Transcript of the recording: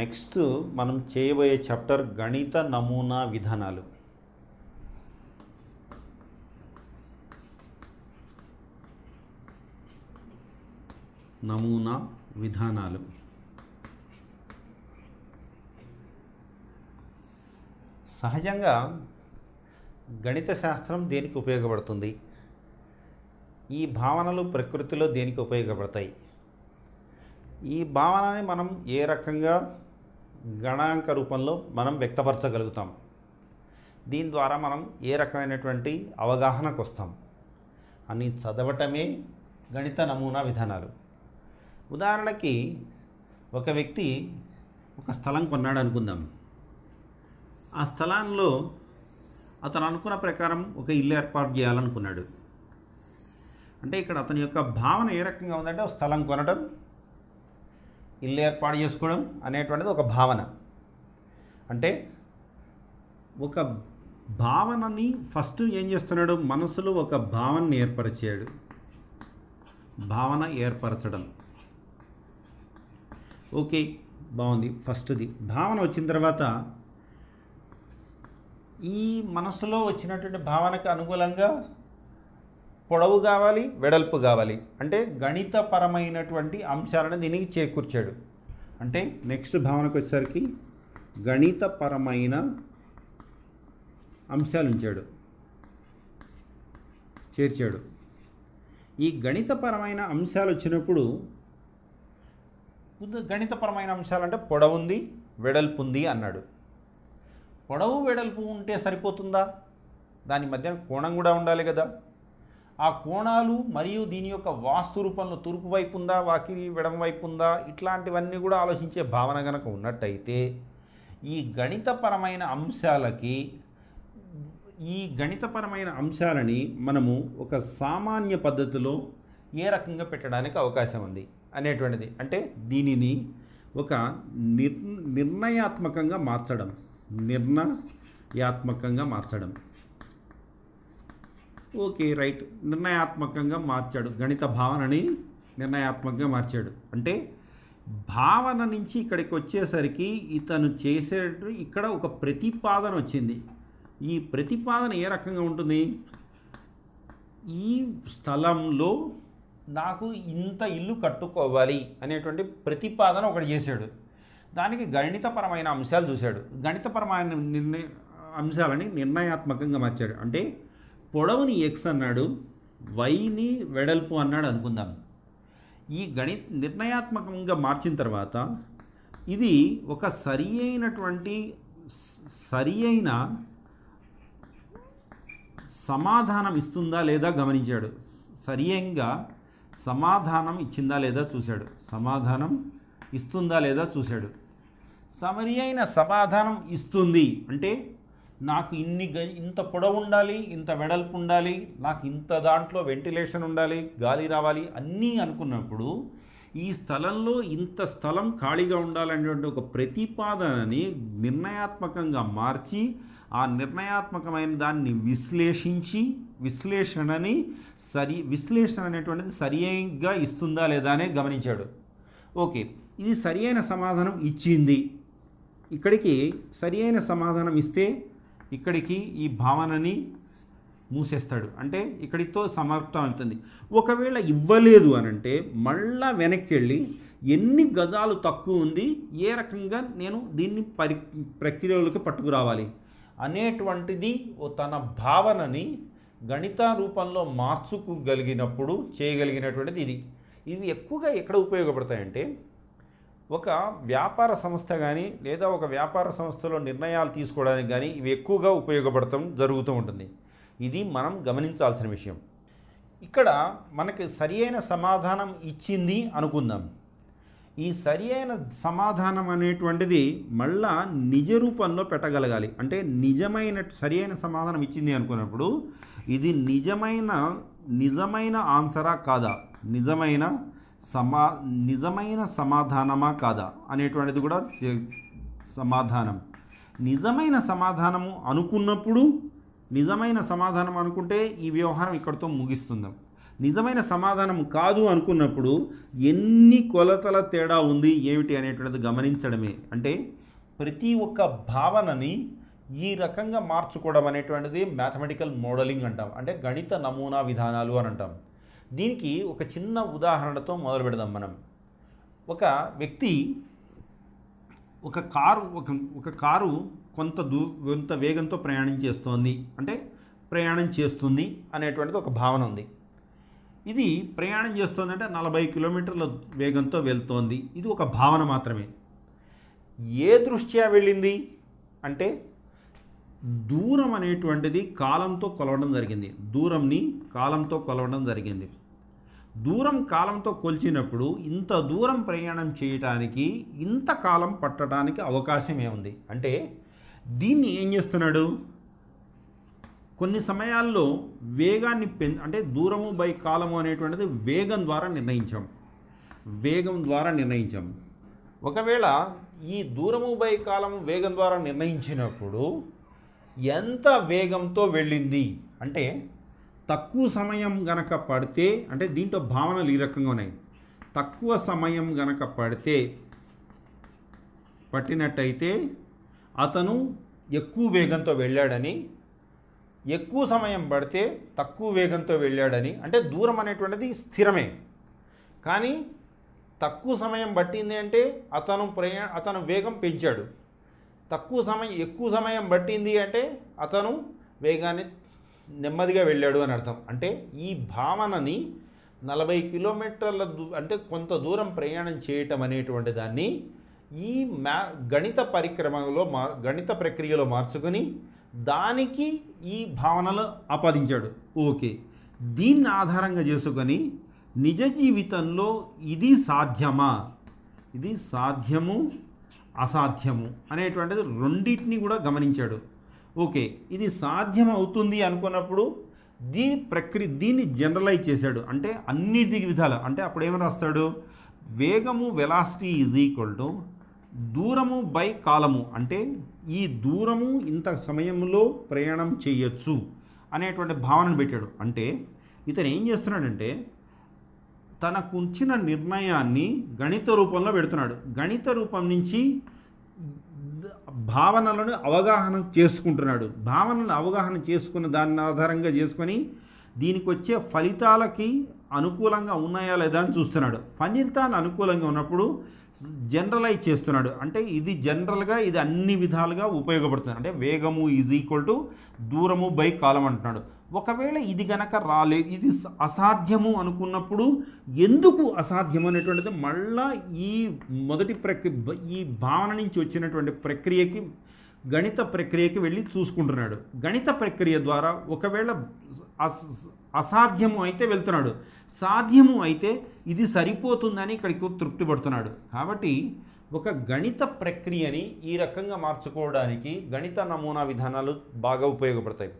next మనం చేయబోయే chapter గణిత నమూనా విధానాలు నమూనా విధానాలు సహజంగా గణిత శాస్త్రం దేనికి ఉపయోగపడుతుంది ఈ భావనలు ప్రకృతిలో దేనికి ఉపయోగపడతాయి ఈ భావనని మనం ఏ రకంగా గణాంక రూపంలో మనం వ్యక్తపరచగలుగుతాం దీని ద్వారా మనం ఏ రకమైనటువంటి అవగాహనకు వస్తాం అని చదవటమే గణిత నమూనా విధానాలు ఉదాహరణకి ఒక వ్యక్తి ఒక స్థలం కొన్నాడు అనుకుందాం ఆ స్థలంలో అతను అనుకున్న ప్రకారం ఒక ఇల్లు ఏర్పాటు చేయాలనుకున్నాడు అంటే ఇక్కడ అతని యొక్క భావన ఏ రకంగా ఉందంటే స్థలం కొనడం ఇల్లు ఏర్పాటు చేసుకోవడం అనేటువంటిది ఒక భావన అంటే ఒక భావనని ఫస్ట్ ఏం చేస్తున్నాడు మనసులో ఒక భావనని ఏర్పరిచాడు భావన ఏర్పరచడం ఓకే బాగుంది ఫస్ట్ది భావన వచ్చిన తర్వాత ఈ మనసులో వచ్చినటువంటి భావనకు అనుకూలంగా పొడవు కావాలి వెడల్పు కావాలి అంటే గణితపరమైనటువంటి అంశాలను దీనికి చేకూర్చాడు అంటే నెక్స్ట్ భావనకు వచ్చేసరికి గణితపరమైన అంశాలు ఉంచాడు చేర్చాడు ఈ గణితపరమైన అంశాలు వచ్చినప్పుడు గణితపరమైన అంశాలు అంటే పొడవు ఉంది వెడల్పు ఉంది అన్నాడు పొడవు వెడల్పు ఉంటే సరిపోతుందా దాని మధ్యన కోణం కూడా ఉండాలి కదా ఆ కోణాలు మరియు దీని యొక్క వాస్తు రూపంలో తూర్పు వైపు ఉందా వాకిలి విడమ వైపు ఉందా ఇట్లాంటివన్నీ కూడా ఆలోచించే భావన గనక ఉన్నట్టయితే ఈ గణితపరమైన అంశాలకి ఈ గణితపరమైన అంశాలని మనము ఒక సామాన్య పద్ధతిలో ఏ రకంగా పెట్టడానికి అవకాశం ఉంది అనేటువంటిది అంటే దీనిని ఒక నిర్ నిర్ణయాత్మకంగా మార్చడం నిర్ణయాత్మకంగా మార్చడం ఓకే రైట్ నిర్ణయాత్మకంగా మార్చాడు గణిత భావనని నిర్ణయాత్మకంగా మార్చాడు అంటే భావన నుంచి ఇక్కడికి వచ్చేసరికి ఇతను చేసే ఇక్కడ ఒక ప్రతిపాదన వచ్చింది ఈ ప్రతిపాదన ఏ రకంగా ఉంటుంది ఈ స్థలంలో నాకు ఇంత ఇల్లు కట్టుకోవాలి అనేటువంటి ప్రతిపాదన ఒకటి చేశాడు దానికి గణితపరమైన అంశాలు చూశాడు గణితపరమైన నిర్ణయ అంశాలని నిర్ణయాత్మకంగా మార్చాడు అంటే పొడవుని ఎక్స్ అన్నాడు వైని వెడల్పు అన్నాడు అనుకుందాం ఈ గణిత నిర్ణయాత్మకంగా మార్చిన తర్వాత ఇది ఒక సరి అయినటువంటి సరి అయిన సమాధానం ఇస్తుందా లేదా గమనించాడు సరియంగా సమాధానం ఇచ్చిందా లేదా చూశాడు సమాధానం ఇస్తుందా లేదా చూశాడు సమరి అయిన సమాధానం ఇస్తుంది అంటే నాకు ఇన్ని ఇంత పొడవు ఉండాలి ఇంత వెడల్పు ఉండాలి నాకు ఇంత దాంట్లో వెంటిలేషన్ ఉండాలి గాలి రావాలి అన్నీ అనుకున్నప్పుడు ఈ స్థలంలో ఇంత స్థలం ఖాళీగా ఉండాలనేటువంటి ఒక ప్రతిపాదనని నిర్ణయాత్మకంగా మార్చి ఆ నిర్ణయాత్మకమైన దాన్ని విశ్లేషించి విశ్లేషణని సరి విశ్లేషణ అనేటువంటిది సరిగా ఇస్తుందా లేదా అనే గమనించాడు ఓకే ఇది సరి అయిన సమాధానం ఇచ్చింది ఇక్కడికి సరి అయిన సమాధానం ఇస్తే ఇక్కడికి ఈ భావనని మూసేస్తాడు అంటే ఇక్కడితో సమర్థం అవుతుంది ఒకవేళ ఇవ్వలేదు అని అంటే మళ్ళా వెనక్కి వెళ్ళి ఎన్ని గజాలు తక్కువ ఉంది ఏ రకంగా నేను దీన్ని పరి ప్రక్రియలోకి పట్టుకురావాలి అనేటువంటిది తన భావనని గణిత రూపంలో మార్చుకోగలిగినప్పుడు చేయగలిగినటువంటిది ఇది ఇవి ఎక్కువగా ఎక్కడ ఉపయోగపడతాయంటే ఒక వ్యాపార సంస్థ కానీ లేదా ఒక వ్యాపార సంస్థలో నిర్ణయాలు తీసుకోవడానికి కానీ ఇవి ఎక్కువగా ఉపయోగపడటం జరుగుతూ ఉంటుంది ఇది మనం గమనించాల్సిన విషయం ఇక్కడ మనకి సరి అయిన సమాధానం ఇచ్చింది అనుకుందాం ఈ సరి అయిన సమాధానం అనేటువంటిది మళ్ళా నిజ రూపంలో పెట్టగలగాలి అంటే నిజమైన సరి అయిన సమాధానం ఇచ్చింది అనుకున్నప్పుడు ఇది నిజమైన నిజమైన ఆన్సరా కాదా నిజమైన సమా నిజమైన సమాధానమా కాదా అనేటువంటిది కూడా సమాధానం నిజమైన సమాధానము అనుకున్నప్పుడు నిజమైన సమాధానం అనుకుంటే ఈ వ్యవహారం ఇక్కడితో ముగిస్తుందాం నిజమైన సమాధానం కాదు అనుకున్నప్పుడు ఎన్ని కొలతల తేడా ఉంది ఏమిటి అనేటువంటిది గమనించడమే అంటే ప్రతి ఒక్క భావనని ఈ రకంగా మార్చుకోవడం అనేటువంటిది మ్యాథమెటికల్ మోడలింగ్ అంటాం అంటే గణిత నమూనా విధానాలు అని అంటాం దీనికి ఒక చిన్న ఉదాహరణతో మొదలు పెడదాం మనం ఒక వ్యక్తి ఒక కారు ఒక ఒక కారు కొంత దూ కొంత వేగంతో ప్రయాణం చేస్తోంది అంటే ప్రయాణం చేస్తుంది అనేటువంటిది ఒక భావన ఉంది ఇది ప్రయాణం అంటే నలభై కిలోమీటర్ల వేగంతో వెళ్తోంది ఇది ఒక భావన మాత్రమే ఏ దృష్ట్యా వెళ్ళింది అంటే దూరం అనేటువంటిది కాలంతో కొలవడం జరిగింది దూరంని కాలంతో కొలవడం జరిగింది దూరం కాలంతో కొలిచినప్పుడు ఇంత దూరం ప్రయాణం చేయటానికి ఇంత కాలం పట్టడానికి అవకాశం ఏముంది అంటే దీన్ని ఏం చేస్తున్నాడు కొన్ని సమయాల్లో వేగాన్ని పెం అంటే దూరము బై కాలము అనేటువంటిది వేగం ద్వారా నిర్ణయించాం వేగం ద్వారా నిర్ణయించాం ఒకవేళ ఈ దూరము బై కాలము వేగం ద్వారా నిర్ణయించినప్పుడు ఎంత వేగంతో వెళ్ళింది అంటే తక్కువ సమయం గనక పడితే అంటే దీంట్లో భావనలు ఈ రకంగా ఉన్నాయి తక్కువ సమయం గనక పడితే పట్టినట్టయితే అతను ఎక్కువ వేగంతో వెళ్ళాడని ఎక్కువ సమయం పడితే తక్కువ వేగంతో వెళ్ళాడని అంటే దూరం అనేటువంటిది స్థిరమే కానీ తక్కువ సమయం పట్టింది అంటే అతను ప్రయా అతను వేగం పెంచాడు తక్కువ సమయం ఎక్కువ సమయం పట్టింది అంటే అతను వేగాన్ని నెమ్మదిగా వెళ్ళాడు అని అర్థం అంటే ఈ భావనని నలభై కిలోమీటర్ల దూ అంటే కొంత దూరం ప్రయాణం చేయటం అనేటువంటి దాన్ని ఈ మ్యా గణిత పరిక్రమలో మా గణిత ప్రక్రియలో మార్చుకొని దానికి ఈ భావనలు ఆపాదించాడు ఓకే దీన్ని ఆధారంగా చేసుకొని నిజ జీవితంలో ఇది సాధ్యమా ఇది సాధ్యము అసాధ్యము అనేటువంటిది రెండింటిని కూడా గమనించాడు ఓకే ఇది సాధ్యం అవుతుంది అనుకున్నప్పుడు దీని ప్రక్రియ దీన్ని జనరలైజ్ చేశాడు అంటే అన్నిటి విధాలు అంటే అప్పుడు ఏమైనా రాస్తాడు వేగము వెలాసిటీ ఈజ్ ఈక్వల్ టు దూరము బై కాలము అంటే ఈ దూరము ఇంత సమయంలో ప్రయాణం చేయొచ్చు అనేటువంటి భావనను పెట్టాడు అంటే ఇతను ఏం చేస్తున్నాడంటే తనకుంచిన నిర్ణయాన్ని గణిత రూపంలో పెడుతున్నాడు గణిత రూపం నుంచి భావనలను అవగాహన చేసుకుంటున్నాడు భావనలను అవగాహన చేసుకున్న దాని ఆధారంగా చేసుకొని దీనికి వచ్చే ఫలితాలకి అనుకూలంగా ఉన్నాయా లేదా అని చూస్తున్నాడు ఫలితాన్ని అనుకూలంగా ఉన్నప్పుడు జనరలైజ్ చేస్తున్నాడు అంటే ఇది జనరల్గా ఇది అన్ని విధాలుగా ఉపయోగపడుతుంది అంటే వేగము ఈజ్ ఈక్వల్ టు దూరము బై కాలం అంటున్నాడు ఒకవేళ ఇది గనక రాలే ఇది అసాధ్యము అనుకున్నప్పుడు ఎందుకు అసాధ్యం అనేటువంటిది మళ్ళా ఈ మొదటి ప్రక్రి ఈ భావన నుంచి వచ్చినటువంటి ప్రక్రియకి గణిత ప్రక్రియకి వెళ్ళి చూసుకుంటున్నాడు గణిత ప్రక్రియ ద్వారా ఒకవేళ అసాధ్యము అయితే వెళ్తున్నాడు సాధ్యము అయితే ఇది సరిపోతుందని ఇక్కడికి తృప్తి పడుతున్నాడు కాబట్టి ఒక గణిత ప్రక్రియని ఈ రకంగా మార్చుకోవడానికి గణిత నమూనా విధానాలు బాగా ఉపయోగపడతాయి